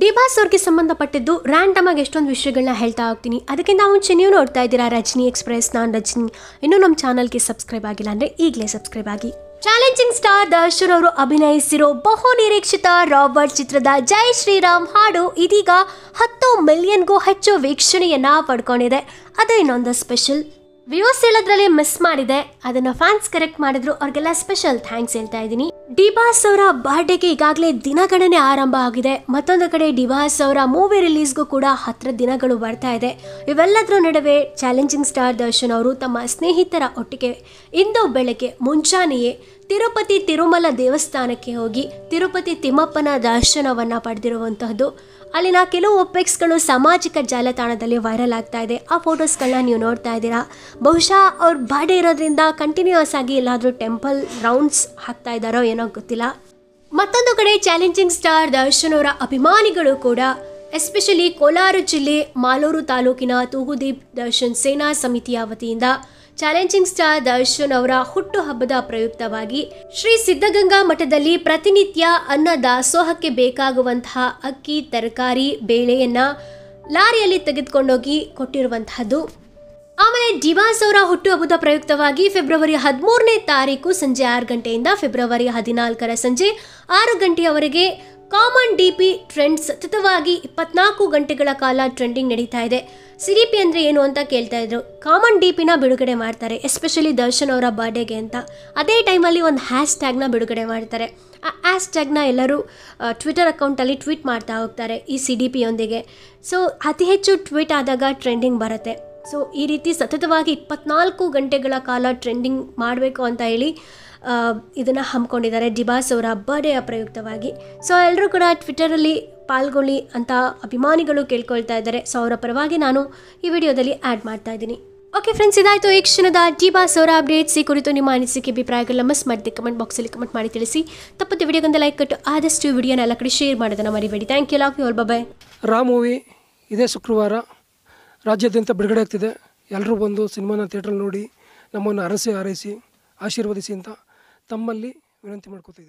D Boss ಅವ್ರಿಗೆ ಸಂಬಂಧಪಟ್ಟಿದ್ದು random ಆಗಿ ಎಷ್ಟೊಂದು ವಿಷಯಗಳನ್ನ ಹೇಳ್ತಾ ಹೋಗ್ತೀನಿ ಅದಕ್ಕಿಂತ ಮುಂಚೆ ನೀವು ನೋಡ್ತಾ ಇದ್ದೀರಾ ರಜನಿ ಎಕ್ಸ್ಪ್ರೆಸ್ ನಾನ್ ರಜನಿ ಇನ್ನೂ ನಮ್ಮ ಚಾನಲ್ಗೆ ಸಬ್ಸ್ಕ್ರೈಬ್ ಆಗಿಲ್ಲ ಅಂದ್ರೆ ಈಗಲೇ ಸಬ್ಸ್ಕ್ರೈಬ್ ಆಗಿ ಚಾಲೆಂಜಿಂಗ್ ಸ್ಟಾರ್ ದರ್ಶನ್ ಅವರು ಅಭಿನಯಿಸಿರೋ ಬಹು ನಿರೀಕ್ಷಿತ ರಾಬರ್ಟ್ ಚಿತ್ರದ ಜೈ ಶ್ರೀರಾಮ್ ಹಾಡು ಇದೀಗ ಹತ್ತು ಮಿಲಿಯನ್ಗೂ ಹೆಚ್ಚು ವೀಕ್ಷಣೆಯನ್ನ ಪಡ್ಕೊಂಡಿದೆ ಅದು ಇನ್ನೊಂದು ಸ್ಪೆಷಲ್ ವ್ಯೂಸ್ ಹೇಳೋದ್ರಲ್ಲಿ ಮಿಸ್ ಮಾಡಿದೆ ಅದನ್ನ ಫ್ಯಾನ್ಸ್ ಕರೆಕ್ಟ್ ಮಾಡಿದ್ರು ಅವ್ರಿಗೆಲ್ಲ ಸ್ಪೆಷಲ್ ಥ್ಯಾಂಕ್ಸ್ ಹೇಳ್ತಾ ಇದ್ದೀನಿ ಡಿಬಾಸ್ ಅವರ ಬರ್ಡೇಗೆ ಈಗಾಗಲೇ ದಿನಗಣನೆ ಆರಂಭ ಆಗಿದೆ ಮತ್ತೊಂದು ಕಡೆ ಡಿಬಾಸ್ ಅವರ ಮೂವಿ ರಿಲೀಸ್ಗೂ ಕೂಡ ಹತ್ತಿರ ದಿನಗಳು ಬರ್ತಾ ಇದೆ ಇವೆಲ್ಲದರ ನಡುವೆ ಚಾಲೆಂಜಿಂಗ್ ಸ್ಟಾರ್ ದರ್ಶನ್ ಅವರು ತಮ್ಮ ಸ್ನೇಹಿತರ ಒಟ್ಟಿಗೆ ಇಂದು ಬೆಳಗ್ಗೆ ಮುಂಚಾನೆಯೇ ತಿರುಪತಿ ತಿರುಮಲ ದೇವಸ್ಥಾನಕ್ಕೆ ಹೋಗಿ ತಿರುಪತಿ ತಿಮ್ಮಪ್ಪನ ದರ್ಶನವನ್ನು ಪಡೆದಿರುವಂತಹದ್ದು ಅಲ್ಲಿನ ಕೆಲವು ಒಪ್ಪೆಕ್ಸ್ಗಳು ಸಾಮಾಜಿಕ ಜಾಲತಾಣದಲ್ಲಿ ವೈರಲ್ ಆಗ್ತಾ ಇದೆ ಆ ಫೋಟೋಸ್ಗಳನ್ನ ನೀವು ನೋಡ್ತಾ ಇದ್ದೀರಾ ಬಹುಶಃ ಅವ್ರ ಬಾಡೆ ಇರೋದ್ರಿಂದ ಕಂಟಿನ್ಯೂಸ್ ಆಗಿ ಎಲ್ಲಾದರೂ ಟೆಂಪಲ್ ರೌಂಡ್ಸ್ ಹಾಕ್ತಾ ಇದ್ದಾರೋ ಏನೋ ಗೊತ್ತಿಲ್ಲ ಮತ್ತೊಂದು ಕಡೆ ಚಾಲೆಂಜಿಂಗ್ ಸ್ಟಾರ್ ದರ್ಶನ್ ಅವರ ಅಭಿಮಾನಿಗಳು ಕೂಡ ಎಸ್ಪೆಷಲಿ ಕೋಲಾರ ಜಿಲ್ಲೆ ಮಾಲೂರು ತಾಲೂಕಿನ ತೂಗುದೀಪ್ ದರ್ಶನ್ ಸೇನಾ ಸಮಿತಿಯ ವತಿಯಿಂದ ಚಾಲೆಂಜಿಂಗ್ ಸ್ಟಾರ್ ದರ್ಶನ್ ಅವರ ಹುಟ್ಟುಹಬ್ಬದ ಪ್ರಯುಕ್ತವಾಗಿ ಶ್ರೀ ಸಿದ್ಧಗಂಗಾ ಮಠದಲ್ಲಿ ಪ್ರತಿನಿತ್ಯ ಅನ್ನ ದಾಸೋಹಕ್ಕೆ ಬೇಕಾಗುವಂತಹ ಅಕ್ಕಿ ತರಕಾರಿ ಬೇಳೆಯನ್ನ ಲಾರಿಯಲ್ಲಿ ತೆಗೆದುಕೊಂಡೋಗಿ ಕೊಟ್ಟಿರುವಂತಹದ್ದು ಆಮೇಲೆ ಡಿವಾಸ್ ಅವರ ಹುಟ್ಟುಹಬ್ಬದ ಪ್ರಯುಕ್ತವಾಗಿ ಫೆಬ್ರವರಿ ಹದಿಮೂರನೇ ತಾರೀಕು ಸಂಜೆ ಆರು ಗಂಟೆಯಿಂದ ಫೆಬ್ರವರಿ ಹದಿನಾಲ್ಕರ ಸಂಜೆ ಆರು ಗಂಟೆಯವರೆಗೆ ಕಾಮನ್ ಡಿಪಿ ಟ್ರೆಂಡ್ ಸತತವಾಗಿ ಇಪ್ಪತ್ನಾಲ್ಕು ಗಂಟೆಗಳ ಕಾಲ ಟ್ರೆಂಡಿಂಗ್ ನಡೀತಾ ಇದೆ ಪಿ ಅಂದರೆ ಏನು ಅಂತ ಕೇಳ್ತಾ ಇದ್ರು ಕಾಮನ್ ಪಿನ ಬಿಡುಗಡೆ ಮಾಡ್ತಾರೆ ಎಸ್ಪೆಷಲಿ ದರ್ಶನ್ ಅವರ ಬರ್ಡೇಗೆ ಅಂತ ಅದೇ ಟೈಮಲ್ಲಿ ಒಂದು ಹ್ಯಾಶ್ ಟ್ಯಾಗ್ನ ಬಿಡುಗಡೆ ಮಾಡ್ತಾರೆ ಆ ಹ್ಯಾಶ್ ಟ್ಯಾಗ್ನ ಎಲ್ಲರೂ ಟ್ವಿಟರ್ ಅಕೌಂಟಲ್ಲಿ ಟ್ವೀಟ್ ಮಾಡ್ತಾ ಹೋಗ್ತಾರೆ ಈ ಸಿ ಡಿ ಪಿಯೊಂದಿಗೆ ಸೊ ಅತಿ ಹೆಚ್ಚು ಟ್ವೀಟ್ ಆದಾಗ ಟ್ರೆಂಡಿಂಗ್ ಬರುತ್ತೆ ಸೊ ಈ ರೀತಿ ಸತತವಾಗಿ ಇಪ್ಪತ್ನಾಲ್ಕು ಗಂಟೆಗಳ ಕಾಲ ಟ್ರೆಂಡಿಂಗ್ ಮಾಡಬೇಕು ಅಂತ ಹೇಳಿ ಇದನ್ನು ಹಮ್ಮಿಕೊಂಡಿದ್ದಾರೆ ಡಿಬಾಸ್ ಅವರ ಬರ್ಡೇ ಪ್ರಯುಕ್ತವಾಗಿ ಸೊ ಎಲ್ಲರೂ ಕೂಡ ಟ್ವಿಟರಲ್ಲಿ ಪಾಲ್ಗೊಳ್ಳಿ ಅಂತ ಅಭಿಮಾನಿಗಳು ಕೇಳ್ಕೊಳ್ತಾ ಇದ್ದಾರೆ ಸೊ ಅವರ ಪರವಾಗಿ ನಾನು ಈ ವಿಡಿಯೋದಲ್ಲಿ ಆ್ಯಡ್ ಮಾಡ್ತಾ ಇದ್ದೀನಿ ಓಕೆ ಫ್ರೆಂಡ್ಸ್ ಇದಾಯಿತು ಈ ಕ್ಷಣದ ಡಿಬಾಸ್ ಅವರ ಅಪ್ಡೇಟ್ಸ್ ಈ ಕುರಿತು ನಿಮ್ಮ ಅನಿಸಿಕೆ ಅಭಿಪ್ರಾಯಗಳನ್ನ ಮಿಸ್ ಮಾಡಿದ್ದೆ ಕಮೆಂಟ್ ಬಾಕ್ಸಲ್ಲಿ ಕಮೆಂಟ್ ಮಾಡಿ ತಿಳಿಸಿ ತಪ್ಪತ್ತು ವಿಡಿಯೋಗೊಂದು ಲೈಕ್ ಕೊಟ್ಟು ಆದಷ್ಟು ವಿಡಿಯೋನ ಎಲ್ಲ ಕಡೆ ಶೇರ್ ಮಾಡೋದನ್ನು ಮರಿಬೇಡಿ thank you love you all bye ರಾ ಮೂವಿ ಇದೇ ಶುಕ್ರವಾರ ರಾಜ್ಯಾದ್ಯಂತ ಬಿಡುಗಡೆ ಆಗ್ತಿದೆ ಎಲ್ಲರೂ ಬಂದು ಸಿನಿಮಾನ ಥಿಯೇಟ್ರಲ್ಲಿ ನೋಡಿ ನಮ್ಮನ್ನು ಅರಸಿ ಹಾರೈಸಿ ಆಶೀರ್ವದಿಸಿ ಅಂತ ತಮ್ಮಲ್ಲಿ ವಿನಂತಿ ಮಾಡ್ಕೋತಾ